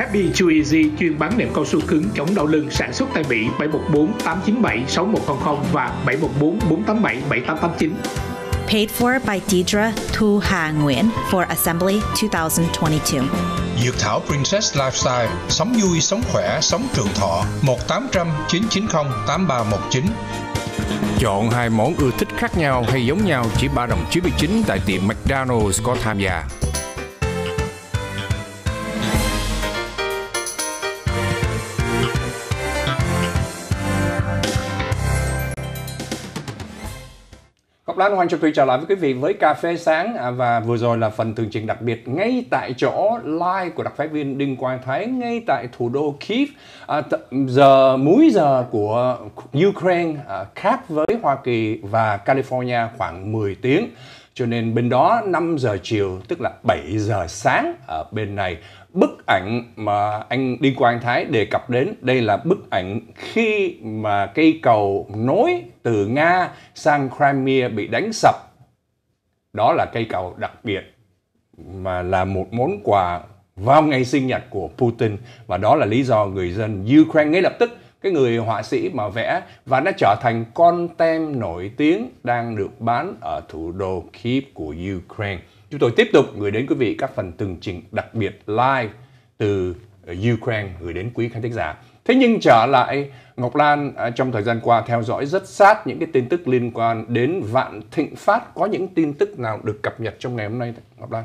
Happy Chew Easy chuyên bán nệm cao su cứng chống đau lưng sản xuất tại Mỹ 714 897 6100 và 714 487 7889. Paid for by Deidre Thu Hà Nguyễn for Assembly 2022. Dược thảo Princess Lifestyle, sống vui, sống khỏe, sống trường thọ, 1800 990 8319. Chọn hai món ưa thích khác nhau hay giống nhau chỉ 3 đồng 99 tại tiệm McDonald's có tham gia. Ngọc Lan Hoàng trọng Thủy trở lại với quý vị với cà phê sáng à, và vừa rồi là phần tường trình đặc biệt ngay tại chỗ live của đặc phái viên Đinh Quang Thái ngay tại thủ đô Kiev à, giờ múi giờ của Ukraine à, khác với Hoa Kỳ và California khoảng 10 tiếng cho nên bên đó 5 giờ chiều tức là 7 giờ sáng ở bên này. Bức ảnh mà anh đi qua anh Thái đề cập đến đây là bức ảnh khi mà cây cầu nối từ Nga sang Crimea bị đánh sập. Đó là cây cầu đặc biệt mà là một món quà vào ngày sinh nhật của Putin và đó là lý do người dân Ukraine ngay lập tức cái người họa sĩ mà vẽ và nó trở thành con tem nổi tiếng đang được bán ở thủ đô Kiev của Ukraine. Chúng tôi tiếp tục gửi đến quý vị các phần tường trình đặc biệt live từ Ukraine gửi đến quý khán thính giả. Thế nhưng trở lại, Ngọc Lan à, trong thời gian qua theo dõi rất sát những cái tin tức liên quan đến Vạn Thịnh Phát. Có những tin tức nào được cập nhật trong ngày hôm nay, Ngọc Lan?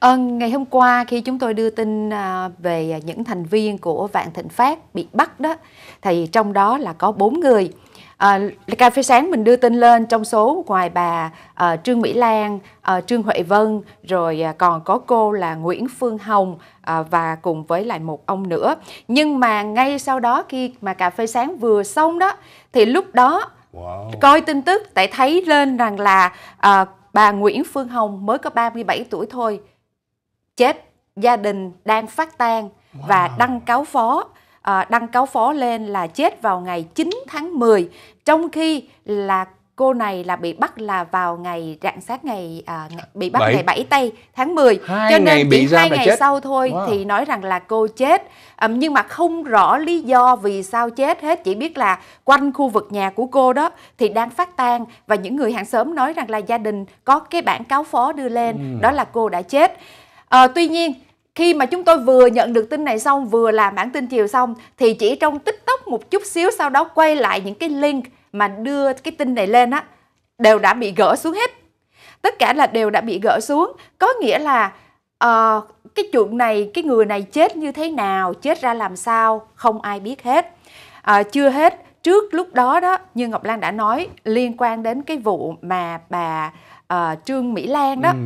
À, ngày hôm qua khi chúng tôi đưa tin à, về à, những thành viên của Vạn Thịnh Phát bị bắt đó, thì trong đó là có bốn người. À, cà phê sáng mình đưa tin lên trong số ngoài bà à, Trương Mỹ Lan, à, Trương Huệ Vân, rồi à, còn có cô là Nguyễn Phương Hồng à, và cùng với lại một ông nữa. Nhưng mà ngay sau đó khi mà cà phê sáng vừa xong đó, thì lúc đó wow. coi tin tức tại thấy lên rằng là à, bà Nguyễn Phương Hồng mới có 37 tuổi thôi chết gia đình đang phát tan wow. và đăng cáo phó à, đăng cáo phó lên là chết vào ngày 9 tháng 10 trong khi là cô này là bị bắt là vào ngày rạng sáng ngày à, bị bắt 7. ngày 7 tây tháng 10 hai cho nên ngày bị hai ngày chết. sau thôi wow. thì nói rằng là cô chết à, nhưng mà không rõ lý do vì sao chết hết chỉ biết là quanh khu vực nhà của cô đó thì đang phát tang và những người hàng xóm nói rằng là gia đình có cái bản cáo phó đưa lên ừ. đó là cô đã chết À, tuy nhiên khi mà chúng tôi vừa nhận được tin này xong vừa làm bản tin chiều xong thì chỉ trong tích tiktok một chút xíu sau đó quay lại những cái link mà đưa cái tin này lên á đều đã bị gỡ xuống hết tất cả là đều đã bị gỡ xuống có nghĩa là uh, cái chuyện này cái người này chết như thế nào chết ra làm sao không ai biết hết uh, chưa hết trước lúc đó đó như ngọc lan đã nói liên quan đến cái vụ mà bà uh, trương mỹ lan đó ừ.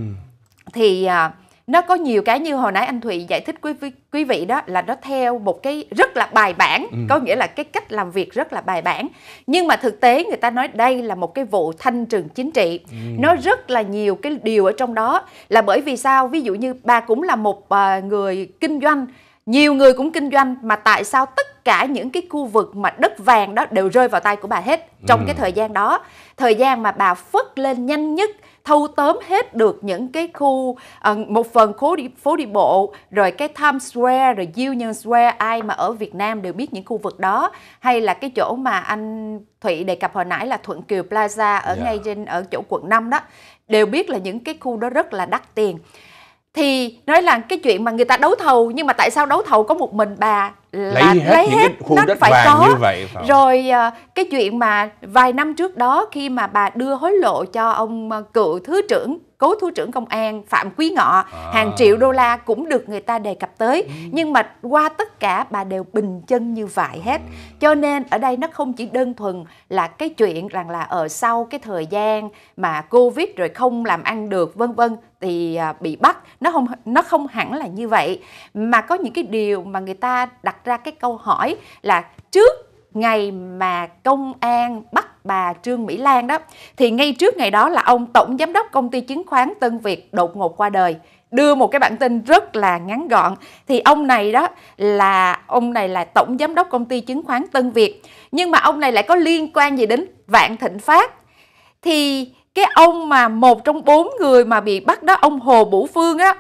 thì uh, nó có nhiều cái như hồi nãy anh Thụy giải thích quý quý vị đó là nó theo một cái rất là bài bản, ừ. có nghĩa là cái cách làm việc rất là bài bản. Nhưng mà thực tế người ta nói đây là một cái vụ thanh trừng chính trị. Ừ. Nó rất là nhiều cái điều ở trong đó là bởi vì sao? Ví dụ như bà cũng là một à, người kinh doanh, nhiều người cũng kinh doanh mà tại sao tất cả những cái khu vực mà đất vàng đó đều rơi vào tay của bà hết trong ừ. cái thời gian đó thời gian mà bà phất lên nhanh nhất thâu tóm hết được những cái khu ờ, một phần phố đi, phố đi bộ rồi cái Times Square rồi Union Square ai mà ở Việt Nam đều biết những khu vực đó hay là cái chỗ mà anh Thụy đề cập hồi nãy là Thuận Kiều Plaza ở yeah. Dạ. ngay trên ở chỗ quận 5 đó đều biết là những cái khu đó rất là đắt tiền thì nói là cái chuyện mà người ta đấu thầu nhưng mà tại sao đấu thầu có một mình bà là lấy hết, lấy hết khu nó đất phải vàng có. như vậy rồi ờ, cái chuyện mà vài năm trước đó khi mà bà đưa hối lộ cho ông ờ, cựu thứ trưởng cố thủ trưởng công an Phạm Quý Ngọ à. hàng triệu đô la cũng được người ta đề cập tới ừ. nhưng mà qua tất cả bà đều bình chân như vậy hết ừ. cho nên ở đây nó không chỉ đơn thuần là cái chuyện rằng là ở sau cái thời gian mà covid rồi không làm ăn được vân vân thì à, bị bắt nó không nó không hẳn là như vậy mà có những cái điều mà người ta đặt ra cái câu hỏi là trước ngày mà công an bắt bà Trương Mỹ Lan đó thì ngay trước ngày đó là ông tổng giám đốc công ty chứng khoán Tân Việt đột ngột qua đời đưa một cái bản tin rất là ngắn gọn thì ông này đó là ông này là tổng giám đốc công ty chứng khoán Tân Việt nhưng mà ông này lại có liên quan gì đến Vạn Thịnh Phát thì cái ông mà một trong bốn người mà bị bắt đó ông Hồ Bủ Phương á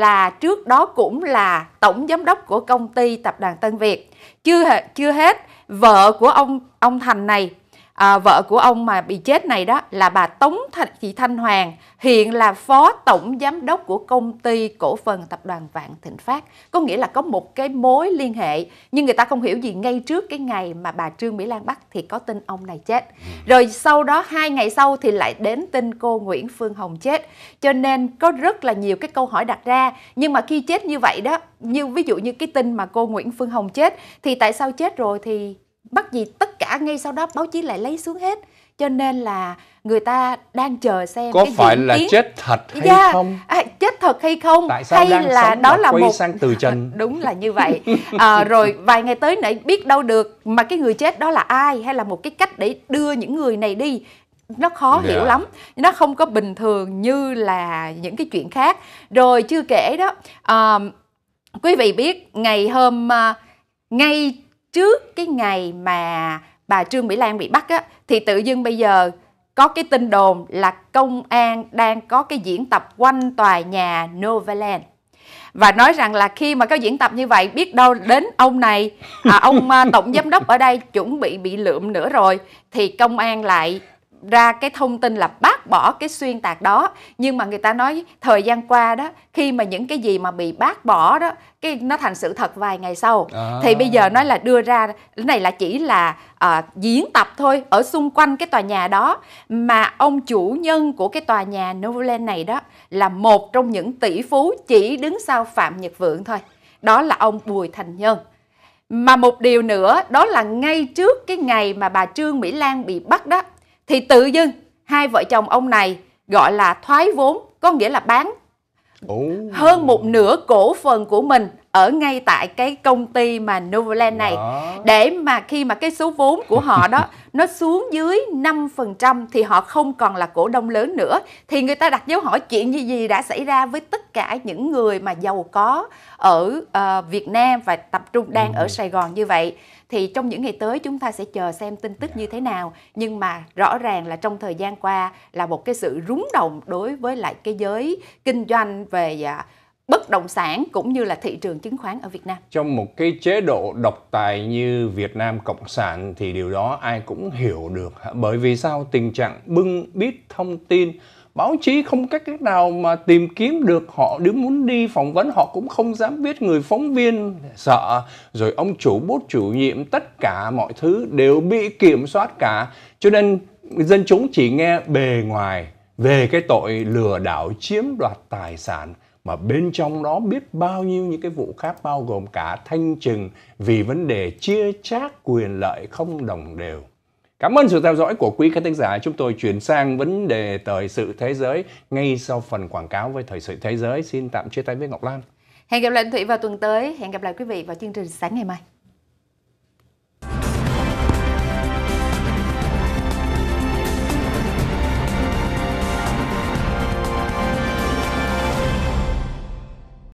là trước đó cũng là tổng giám đốc của công ty tập đoàn Tân Việt chưa chưa hết vợ của ông ông Thành này à, vợ của ông mà bị chết này đó là bà Tống Thanh, chị Thanh Hoàng hiện là phó tổng giám đốc của công ty cổ phần tập đoàn Vạn Thịnh Phát có nghĩa là có một cái mối liên hệ nhưng người ta không hiểu gì ngay trước cái ngày mà bà Trương Mỹ Lan bắt thì có tin ông này chết ừ. rồi sau đó hai ngày sau thì lại đến tin cô Nguyễn Phương Hồng chết cho nên có rất là nhiều cái câu hỏi đặt ra nhưng mà khi chết như vậy đó như ví dụ như cái tin mà cô Nguyễn Phương Hồng chết thì tại sao chết rồi thì bắt gì tất cả ngay sau đó báo chí lại lấy xuống hết cho nên là người ta đang chờ xem có cái phải là kiến. chết thật hay yeah. không à, chết thật hay không Tại sao hay đang là đó là quay một sang từ trần đúng là như vậy à, rồi vài ngày tới nãy biết đâu được mà cái người chết đó là ai hay là một cái cách để đưa những người này đi nó khó yeah. hiểu lắm nó không có bình thường như là những cái chuyện khác rồi chưa kể đó à, quý vị biết ngày hôm à, ngay trước cái ngày mà bà Trương Mỹ Lan bị bắt á thì tự dưng bây giờ có cái tin đồn là công an đang có cái diễn tập quanh tòa nhà Novaland và nói rằng là khi mà có diễn tập như vậy biết đâu đến ông này à, ông à, tổng giám đốc ở đây chuẩn bị bị lượm nữa rồi thì công an lại ra cái thông tin là bác bỏ cái xuyên tạc đó nhưng mà người ta nói thời gian qua đó khi mà những cái gì mà bị bác bỏ đó cái nó thành sự thật vài ngày sau à. thì bây giờ nói là đưa ra cái này là chỉ là à, diễn tập thôi ở xung quanh cái tòa nhà đó mà ông chủ nhân của cái tòa nhà Novoland này đó là một trong những tỷ phú chỉ đứng sau Phạm Nhật Vượng thôi đó là ông Bùi Thành Nhân mà một điều nữa đó là ngay trước cái ngày mà bà Trương Mỹ Lan bị bắt đó thì tự dưng hai vợ chồng ông này gọi là thoái vốn có nghĩa là bán hơn một nửa cổ phần của mình ở ngay tại cái công ty mà Novaland này để mà khi mà cái số vốn của họ đó nó xuống dưới 5% thì họ không còn là cổ đông lớn nữa thì người ta đặt dấu hỏi chuyện gì gì đã xảy ra với tất cả những người mà giàu có ở uh, Việt Nam và tập trung đang ở ừ. Sài Gòn như vậy thì trong những ngày tới chúng ta sẽ chờ xem tin tức như thế nào nhưng mà rõ ràng là trong thời gian qua là một cái sự rúng động đối với lại cái giới kinh doanh về à, bất động sản cũng như là thị trường chứng khoán ở Việt Nam. Trong một cái chế độ độc tài như Việt Nam cộng sản thì điều đó ai cũng hiểu được bởi vì sao tình trạng bưng bít thông tin báo chí không cách nào mà tìm kiếm được họ nếu muốn đi phỏng vấn họ cũng không dám viết người phóng viên sợ rồi ông chủ bốt chủ nhiệm tất cả mọi thứ đều bị kiểm soát cả cho nên dân chúng chỉ nghe bề ngoài về cái tội lừa đảo chiếm đoạt tài sản mà bên trong đó biết bao nhiêu những cái vụ khác bao gồm cả thanh trừng vì vấn đề chia chác quyền lợi không đồng đều Cảm ơn sự theo dõi của quý khán thính giả. Chúng tôi chuyển sang vấn đề thời sự thế giới ngay sau phần quảng cáo với thời sự thế giới. Xin tạm chia tay với Ngọc Lan. Hẹn gặp lại anh Thủy vào tuần tới. Hẹn gặp lại quý vị vào chương trình sáng ngày mai.